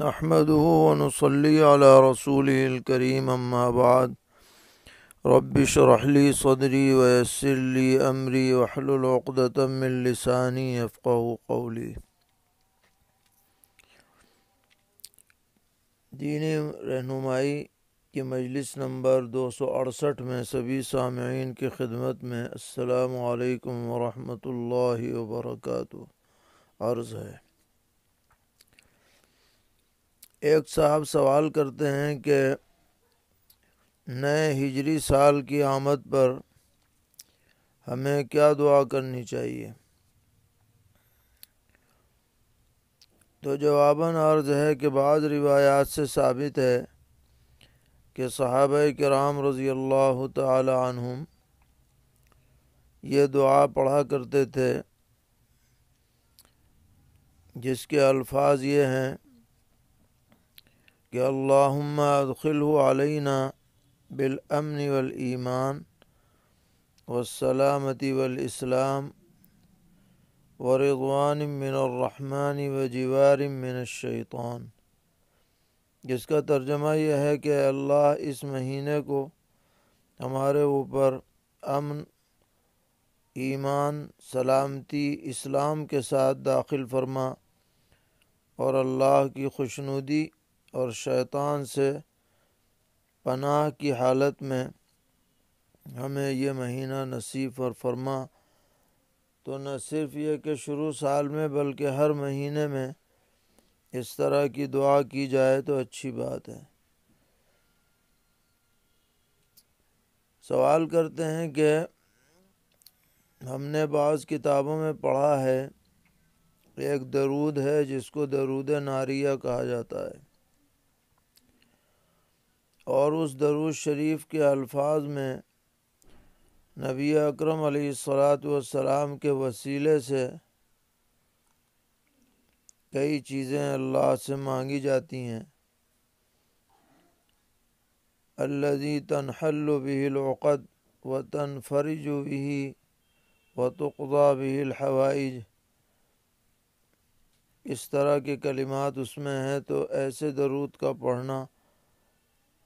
نحمده ونصلي على رسوله الكريم أما بعد رب اشرح لي صدري ويسر لي أمري واحلل عقدة من لساني يفقه قولي دین رہنمائی की मजलिस नंबर दो सौ अड़सठ में सभी सामीन की खिदमत में अस्सलाम वालेकुम वरहमतुल्लाहि अर्ज़ है एक साहब सवाल करते हैं कि नए हिजरी साल की आमद पर हमें क्या दुआ करनी चाहिए तो जवाबन अर्ज है कि बाद रिवायात से साबित है कि साहब कराम रज़ी अल्लाह तुम ये दुआ पढ़ा करते थे जिसके अल्फाज ये हैं कि अल्लाहुम अदखिल अलैना वलईमान वसलामती वलस्लाम वरिदवान मिनरहमान व जिसका तर्जमा यह है कि अल्लाह इस महीने को हमारे ऊपर अमन ईमान सलामती इस्लाम के साथ दाखिल फरमा और अल्लाह की खुशनुदी और शैतान से पनाह की हालत में हमें यह महीना नसीब और फरमा तो न सिर्फ ये कि शुरू साल में बल्कि हर महीने में इस तरह की दुआ की जाए तो अच्छी बात है सवाल करते हैं कि हमने बाज़ किताबों में पढ़ा है एक दरूद है जिसको दरूद नारिया कहा जाता है और उस दरूज शरीफ के अल्फाज में नबी अकरम सलाम के वसीले से कई चीज़ें अल्लाह से मांगी जाती हैं अल्लजी तनहल बिहिलक़द व तनफरज बिही व तकदा बिहिलवाइज इस तरह के कलिमात उसमें हैं तो ऐसे दरूद का पढ़ना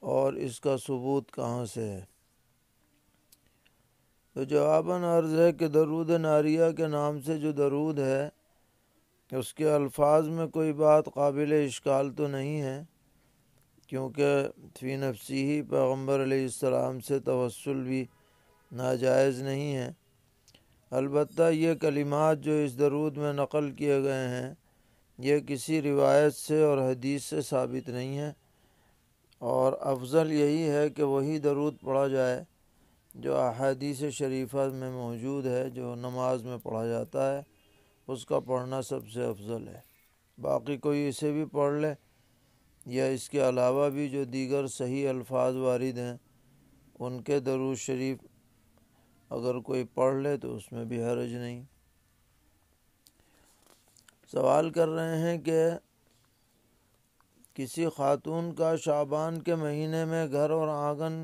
और इसका सबूत कहाँ से है तो जवाबन अर्ज़ है कि दरूद नारिया के नाम से जो दरूद है उसके अल्फाज में कोई बात काबिल इश्काल तो नहीं है क्योंकि फ़ी नफसी ही पैगम्बर आसमाम से तवसल भी नाजायज़ नहीं है अलबत् ये कलिमात जो इस दरूद में नकल किए गए हैं ये किसी रिवायत से और हदीस से साबित नहीं है और अफजल यही है कि वही दरूद पढ़ा जाए जो अहादीस शरीफा में मौजूद है जो नमाज में पढ़ा जाता है उसका पढ़ना सबसे अफजल है बाकी कोई इसे भी पढ़ ले या इसके अलावा भी जो दीगर सही अल्फाज वारिद हैं उनके दरूद शरीफ अगर कोई पढ़ ले तो उसमें भी हरज नहीं सवाल कर रहे हैं कि किसी खातून का शाबान के महीने में घर और आंगन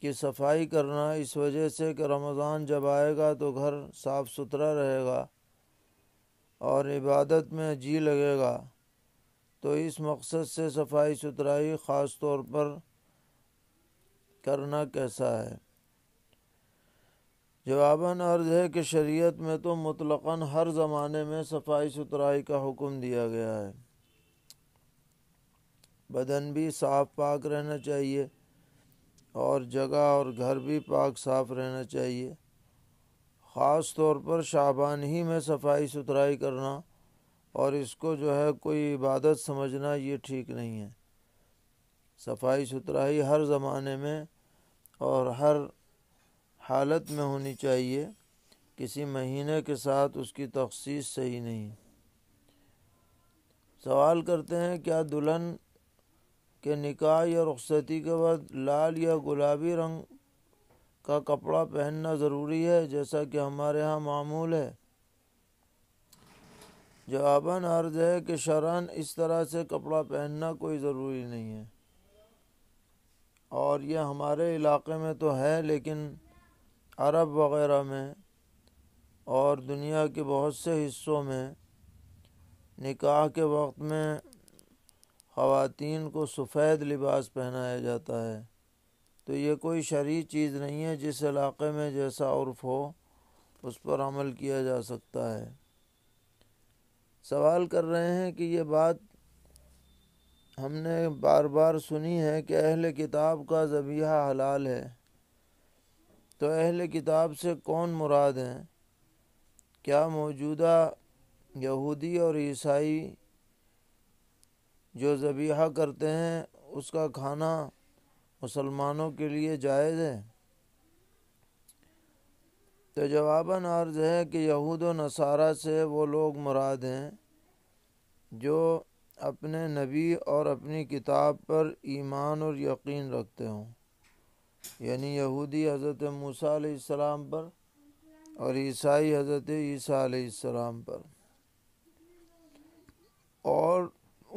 की सफाई करना इस वजह से कि रमज़ान जब आएगा तो घर साफ़ सुथरा रहेगा और इबादत में जी लगेगा तो इस मकसद से सफाई सुथराई ख़ास तौर पर करना कैसा है जवाबन अर्ज़ है कि शरीयत में तो मुतलक़न हर ज़माने में सफाई सुथराई का हुक्म दिया गया है बदन भी साफ पाक रहना चाहिए और जगह और घर भी पाक साफ रहना चाहिए ख़ास तौर पर शाबान ही में सफाई सुथराई करना और इसको जो है कोई इबादत समझना ये ठीक नहीं है सफाई सुथराई हर ज़माने में और हर हालत में होनी चाहिए किसी महीने के साथ उसकी तखसीस सही नहीं सवाल करते हैं क्या दुल्हन कि निकाह या रुखसती के बाद लाल या गुलाबी रंग का कपड़ा पहनना ज़रूरी है जैसा कि हमारे यहाँ मामूल है जवाबन अर्ज है कि शरण इस तरह से कपड़ा पहनना कोई ज़रूरी नहीं है और यह हमारे इलाके में तो है लेकिन अरब वगैरह में और दुनिया के बहुत से हिस्सों में निकाह के वक्त में ख़वातीन को सफ़ेद लिबास पहनाया जाता है तो ये कोई शरी चीज़ नहीं है जिस इलाक़े में जैसा उर्फ हो उस पर अमल किया जा सकता है सवाल कर रहे हैं कि ये बात हमने बार बार सुनी है कि अहल किताब का जबीहा हलाल है तो अहल किताब से कौन मुराद हैं क्या मौजूदा यहूदी और ईसाई जो जबीहा करते हैं उसका खाना मुसलमानों के लिए जायज़ है तो जवाबन अर्ज़ है कि यहूद व नसारा से वो लोग मुराद हैं जो अपने नबी और अपनी किताब पर ईमान और यकीन रखते हों यानी यहूदी हज़रत मूसा सलाम पर और ईसाई हज़रत ईसा सलाम पर और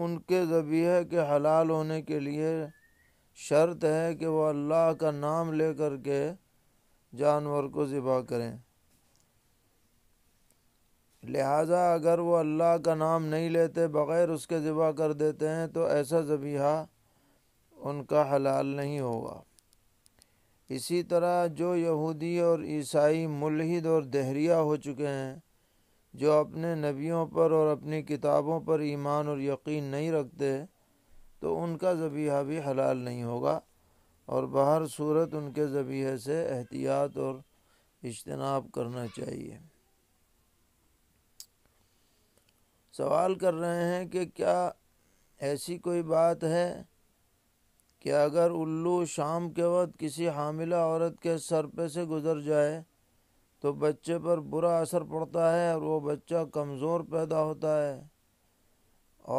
उनके जबीह के हलाल होने के लिए शर्त है कि वह अल्लाह का नाम ले कर के जानवर को ज़िबा करें लिहाजा अगर वो अल्लाह का नाम नहीं लेते बग़ैर उसके ज़िबा कर देते हैं तो ऐसा ज़बीहा उनका हलाल नहीं होगा इसी तरह जो यहूदी और ईसाई मुलहिद और दहरिया हो चुके हैं जो अपने नबियों पर और अपनी किताबों पर ईमान और यकीन नहीं रखते तो उनका जबीहा भी हलाल नहीं होगा और बाहर सूरत उनके जबीहे से एहतियात और इजतनाब करना चाहिए सवाल कर रहे हैं कि क्या ऐसी कोई बात है कि अगर उल्लू शाम के वक्त किसी हामिला औरत के सर पे से गुज़र जाए तो बच्चे पर बुरा असर पड़ता है और वो बच्चा कमज़ोर पैदा होता है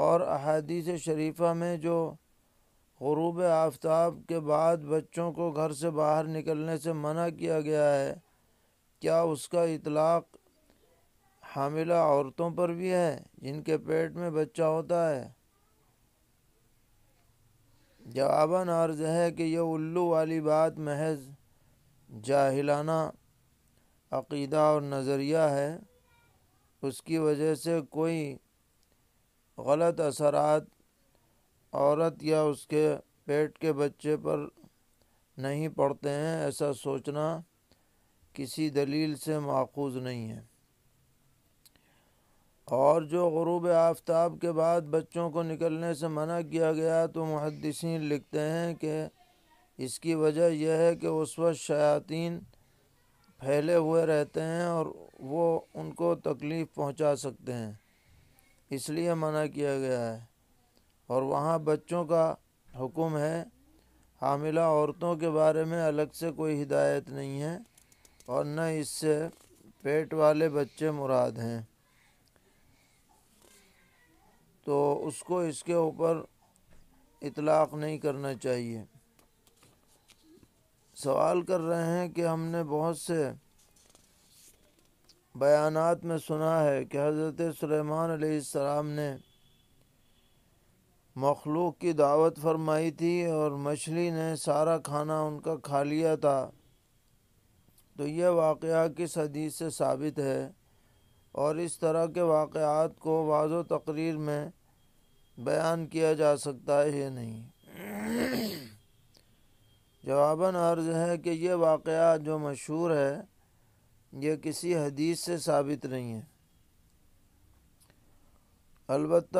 और अहादीस शरीफा में जो गरूब आफ्ताब के बाद बच्चों को घर से बाहर निकलने से मना किया गया है क्या उसका इतलाक़ हामिला औरतों पर भी है जिनके पेट में बच्चा होता है जवाबन अर्ज है कि यह उल्लू वाली बात महज जाहिलाना अकीदा और नज़रिया है उसकी वजह से कोई गलत असर औरत या उसके पेट के बच्चे पर नहीं पड़ते हैं ऐसा सोचना किसी दलील से माखूज नहीं है और जो गरूब आफ्ताब के बाद बच्चों को निकलने से मना किया गया तो मुहदसिन लिखते हैं कि इसकी वजह यह है कि उस वक्त शयातीन फैले हुए रहते हैं और वो उनको तकलीफ़ पहुंचा सकते हैं इसलिए मना किया गया है और वहाँ बच्चों का हुक्म है हामिला औरतों के बारे में अलग से कोई हिदायत नहीं है और न इससे पेट वाले बच्चे मुराद हैं तो उसको इसके ऊपर इतलाक़ नहीं करना चाहिए सवाल कर रहे हैं कि हमने बहुत से बयानात में सुना है कि हज़रत सलेमानसम ने मखलूक की दावत फरमाई थी और मछली ने सारा खाना उनका खा लिया था तो यह वाक़ किस हदीस से साबित है और इस तरह के वाक़ात को वाज तकरीर में बयान किया जा सकता है या नहीं जवाबन अर्ज है कि ये वाक़ जो मशहूर है ये किसी हदीस से साबित नहीं है अलबत्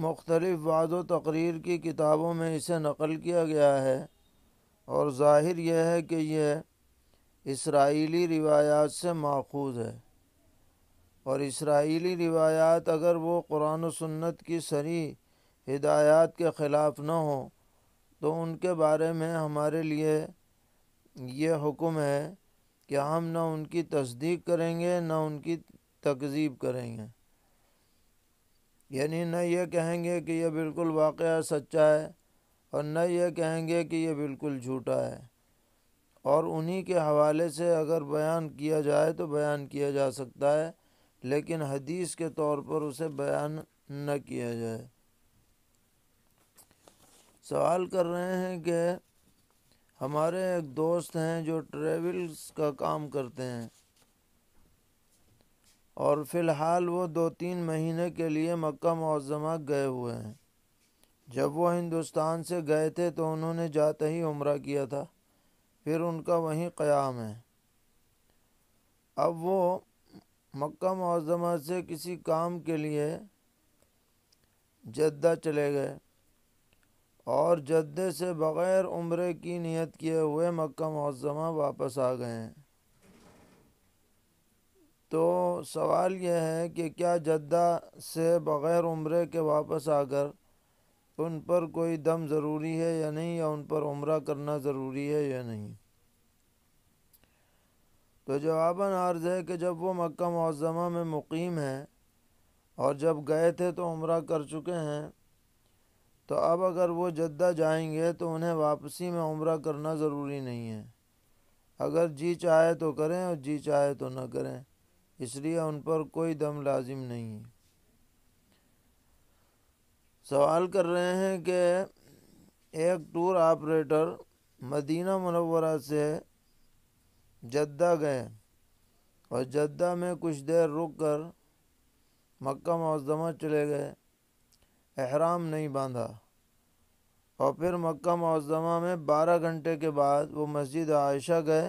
मुख्तलिफ़ वाद तकरीर की किताबों में इसे नकल किया गया है और ज़ाहिर यह है कि यह इसराइली रिवायात से माखूज है और इसराइली रिवायात अगर वो कुरान सन्नत की सरी हिदायत के ख़िलाफ़ न हों तो उनके बारे में हमारे लिए ये हुक्म है कि हम ना उनकी तस्दीक करेंगे ना उनकी तकजीब करेंगे यानी न ये कहेंगे कि यह बिल्कुल वाक़ सच्चा है और न ये कहेंगे कि यह बिल्कुल झूठा है और उन्हीं के हवाले से अगर बयान किया जाए तो बयान किया जा सकता है लेकिन हदीस के तौर पर उसे बयान न किया जाए सवाल कर रहे हैं कि हमारे एक दोस्त हैं जो ट्रेवल्स का काम करते हैं और फ़िलहाल वो दो तीन महीने के लिए मक्का मौजमा गए हुए हैं जब वो हिंदुस्तान से गए थे तो उन्होंने जाते ही उम्र किया था फिर उनका वहीं क़याम है अब वो मक्का मौजमा से किसी काम के लिए जद्दा चले गए और जद्दे से बग़ैर उम्र की नियत किए हुए मक् मुजमा वापस आ गए तो सवाल यह है कि क्या जद्दा से बग़ैर उम्र के वापस आकर उन पर कोई दम ज़रूरी है या नहीं या उन पर उम्र करना ज़रूरी है या नहीं तो जवाबन आर्ज़ है कि जब वो मक्का मुजमा में मुकीम हैं और जब गए थे तो उम्र कर चुके हैं तो अब अगर वो जद्दा जाएंगे तो उन्हें वापसी में उम्र करना ज़रूरी नहीं है अगर जी चाहे तो करें और जी चाहे तो ना करें इसलिए उन पर कोई दम लाजिम नहीं है सवाल कर रहे हैं कि एक टूर ऑपरेटर मदीना मनवरा से जद्दा गए और जद्दा में कुछ देर रुक कर मक्का मौजमा चले गए अहराम नहीं बांधा और फिर मक्का मौजमा में बारह घंटे के बाद वो मस्जिद आयशा गए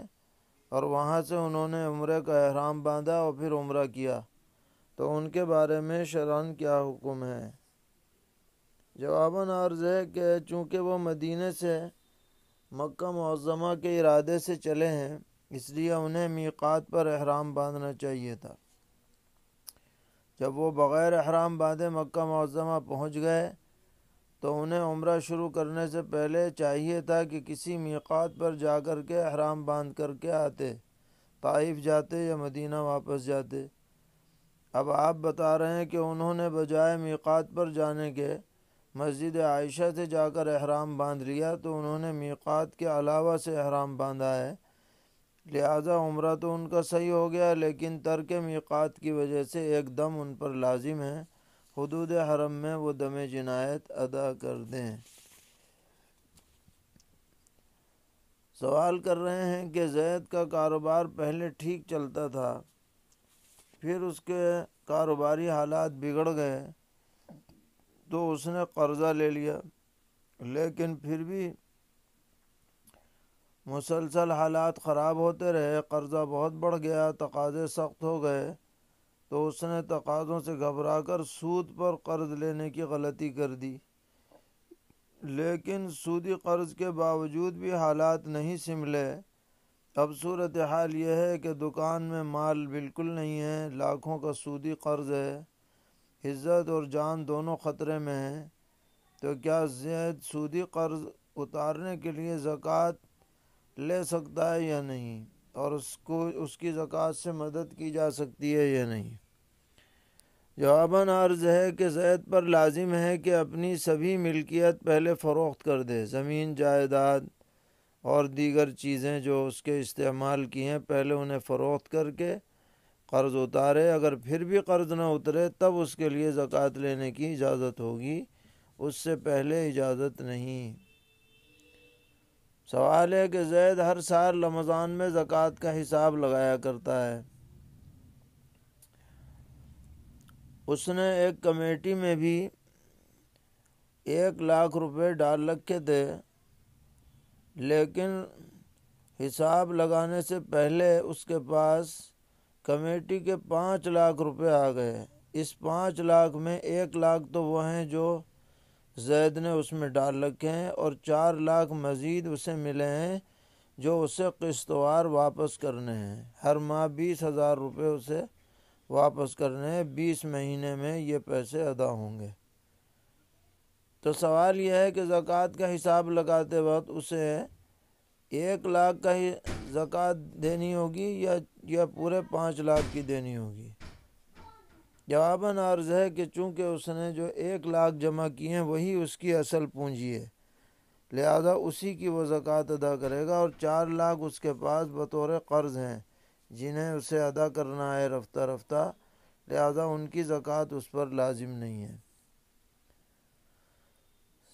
और वहाँ से उन्होंने उम्र का अहराम बांधा और फिर उम्र किया तो उनके बारे में शरण क्या हुक्म है जवाबन अर्ज़ है कि चूँकि वो मदीने से मक्का मौजमा के इरादे से चले हैं इसलिए उन्हें मीक़ात पर अहराम बांधना चाहिए था जब वो बग़ैर अहराम बांधे मक्का मौजमा पहुँच गए तो उन्हें उम्र शुरू करने से पहले चाहिए था कि किसी मीक़ात पर जा कर के अहराम बांध कर के आते ताइफ जाते या मदीना वापस जाते अब आप बता रहे हैं कि उन्होंने बजाय मीक़ात पर जाने के मस्जिद आयशा से जाकर अहराम बांध लिया तो उन्होंने मीक़ात के अलावा से अहराम बांधा है लिहाजा उम्र तो उनका सही हो गया लेकिन तर्क मीक़ात की वजह से एक दम उन पर लाजिम है हदूद हरम में वो दम जिनायत अदा कर दें सवाल कर रहे हैं कि जैद का कारोबार पहले ठीक चलता था फिर उसके कारोबारी हालात बिगड़ गए तो उसने कर्ज़ा ले लिया लेकिन फिर भी मुसलसल हालात ख़राब होते रहे कर्ज़ा बहुत बढ़ गया तकाजे सख्त हो गए तो उसने तकाज़ों से घबरा कर सूद पर कर्ज़ लेने की गलती कर दी लेकिन सूदी कर्ज़ के बावजूद भी हालात नहीं सिमले अब सूरत हाल यह है कि दुकान में माल बिल्कुल नहीं है लाखों का सूदी कर्ज़ है इज़्ज़त और जान दोनों ख़तरे में हैं तो क्या जैद सूदी कर्ज़ उतारने के लिए ज़क़़त ले सकता है या नहीं और उसको उसकी ज़क़़त से मदद की जा सकती है या नहीं जवाबन अर्ज़ है कि जैद पर लाजिम है कि अपनी सभी मिल्कियत पहले फ़रोख्त कर दे ज़मीन जायदाद और दीगर चीज़ें जो उसके इस्तेमाल की हैं पहले उन्हें फ़रोख्त करके कर्ज़ उतारे अगर फिर भी कर्ज़ ना उतरे तब उसके लिए ज़क़़त लेने की इजाज़त होगी उससे पहले इजाज़त नहीं सवाल है कि जैद हर साल रमज़ान में ज़क़़त का हिसाब लगाया करता है उसने एक कमेटी में भी एक लाख रुपए डाल रखे थे लेकिन हिसाब लगाने से पहले उसके पास कमेटी के पाँच लाख रुपए आ गए इस पाँच लाख में एक लाख तो वह हैं जो जैद ने उसमें डाल रखे हैं और चार लाख मज़ीद उसे मिले हैं जो उसे किश्तवार वापस करने हैं हर माह बीस हज़ार रुपये उसे वापस करने हैं बीस महीने में ये पैसे अदा होंगे तो सवाल यह है कि ज़क़़त का हिसाब लगाते वक्त उसे एक लाख का ही ज़क़़त देनी होगी या या पूरे पाँच लाख की देनी होगी जवाबन अर्ज है कि चूँकि उसने जो एक लाख जमा किए हैं वही उसकी असल पूंजी है लिहाजा उसी की वो ज़क़़त अदा करेगा और चार लाख उसके पास बतौर कर्ज हैं जिन्हें उसे अदा करना है रफ्ता रफ्ता लिहाजा उनकी ज़क़़त उस पर लाजिम नहीं है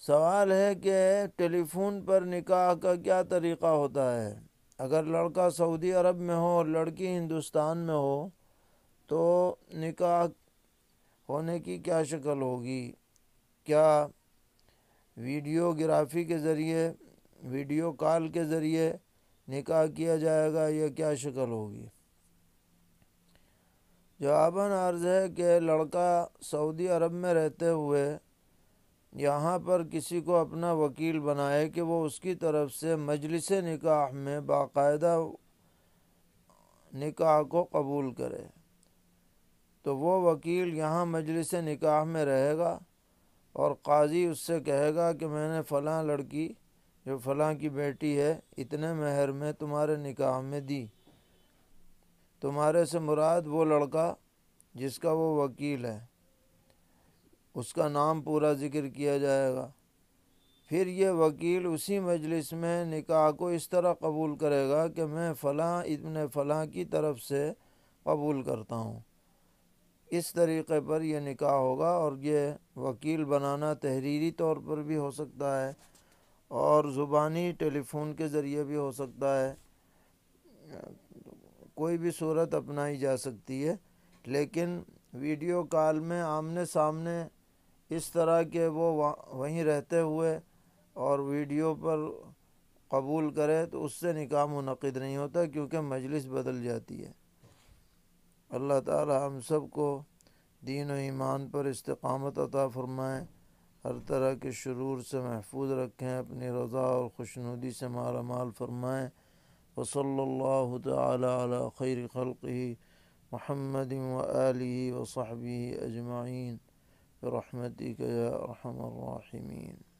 सवाल है कि टेलीफोन पर निकाह का क्या तरीक़ा होता है अगर लड़का सऊदी अरब में हो और लड़की हिंदुस्तान में हो तो निकाह होने की क्या शक्ल होगी क्या वीडियोग्राफी के ज़रिए वीडियो कॉल के ज़रिए निकाह किया जाएगा या क्या शक्ल होगी जवाबन अर्ज़ है कि लड़का सऊदी अरब में रहते हुए यहाँ पर किसी को अपना वकील बनाए कि वो उसकी तरफ से मजलिस निकाह में बाकायदा निकाह को कबूल करे तो वो वकील यहाँ मजलिस निकाह में रहेगा और काजी उससे कहेगा कि मैंने फ़लाँ लड़की जो फ़लाँ की बेटी है इतने महर में तुम्हारे निकाह में दी तुम्हारे से मुराद वो लड़का जिसका वो वकील है उसका नाम पूरा ज़िक्र किया जाएगा फिर ये वकील उसी मजलिस में निकाह को इस तरह कबूल करेगा कि मैं फ़लाँ इतने फ़लाँ की तरफ से कबूल करता हूँ इस तरीक़े पर यह निकाह होगा और ये वकील बनाना तहरीरी तौर पर भी हो सकता है और ज़ुबानी टेलीफोन के ज़रिए भी हो सकता है कोई भी सूरत अपनाई जा सकती है लेकिन वीडियो कॉल में आमने सामने इस तरह के वो वहीं रहते हुए और वीडियो पर कबूल करे तो उससे निकाह मुनद नहीं होता क्योंकि मजलिस बदल जाती है अल्लाह ताला हम सब को दीन व ईमान पर इस्तकामत अता फ़रमाएँ हर तरह के शुरू से महफूज रखें अपनी रज़ा और खुशनुदी से माला माल फरमाएँ वसल्ला ताली खैर खल़ी महमद वली वसाहबी अजमाइन रहमतिक या रहमीन